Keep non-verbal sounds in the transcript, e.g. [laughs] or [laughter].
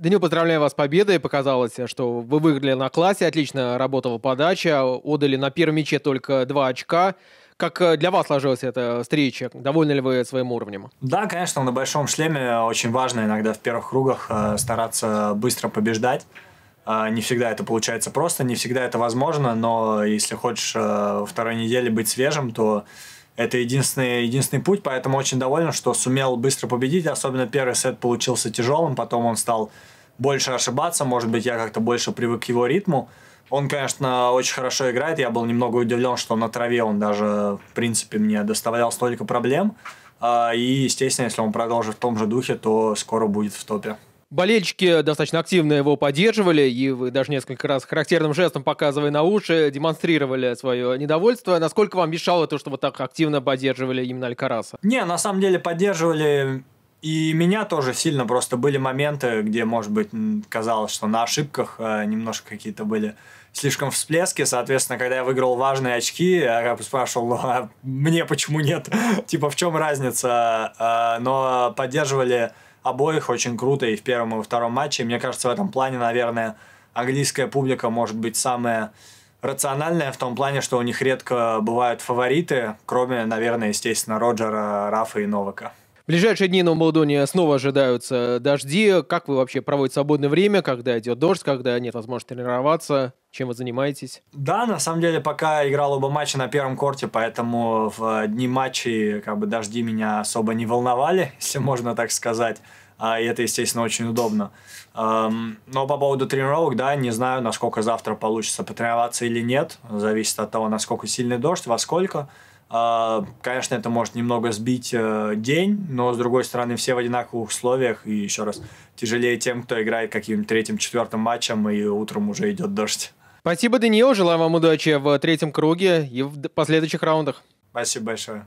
Данил, поздравляю вас с победой. Показалось, что вы выиграли на классе, отлично работала подача, отдали на первом мяче только два очка. Как э, для вас сложилась эта встреча? Довольны ли вы своим уровнем? Да, конечно, на большом шлеме очень важно иногда в первых кругах э, стараться быстро побеждать. Э, не всегда это получается просто, не всегда это возможно, но если хочешь во второй неделе быть свежим, то это единственный, единственный путь, поэтому очень доволен, что сумел быстро победить. Особенно первый сет получился тяжелым, потом он стал больше ошибаться. Может быть, я как-то больше привык к его ритму. Он, конечно, очень хорошо играет. Я был немного удивлен, что на траве он даже, в принципе, мне доставлял столько проблем. А, и, естественно, если он продолжит в том же духе, то скоро будет в топе. Болельщики достаточно активно его поддерживали, и вы даже несколько раз характерным жестом, показывая на уши, демонстрировали свое недовольство. Насколько вам мешало то, что вот так активно поддерживали именно Алькараса? Не, на самом деле поддерживали и меня тоже сильно. Просто были моменты, где, может быть, казалось, что на ошибках а, немножко какие-то были слишком всплески, соответственно, когда я выиграл важные очки, я спрашивал, ну, а мне почему нет? [laughs] типа, в чем разница? А, но поддерживали обоих очень круто и в первом, и во втором матче. Мне кажется, в этом плане, наверное, английская публика может быть самая рациональная в том плане, что у них редко бывают фавориты, кроме, наверное, естественно, Роджера, Рафа и Новака ближайшие дни на Умбалдоне снова ожидаются дожди. Как вы вообще проводите свободное время, когда идет дождь, когда нет возможности тренироваться? Чем вы занимаетесь? Да, на самом деле, пока играл оба матча на первом корте, поэтому в а, дни матчей как бы дожди меня особо не волновали, [laughs] если можно так сказать. А, и это, естественно, очень удобно. Но по поводу тренировок, да, не знаю, насколько завтра получится потренироваться или нет, зависит от того, насколько сильный дождь, во сколько. А, конечно, это может немного сбить э, день, но, с другой стороны, все в одинаковых условиях, и еще раз, тяжелее тем, кто играет каким-нибудь третьим-четвертым матчем, и утром уже идет дождь. Спасибо, Даниил, желаю вам удачи в третьем круге и в последующих раундах. Спасибо большое.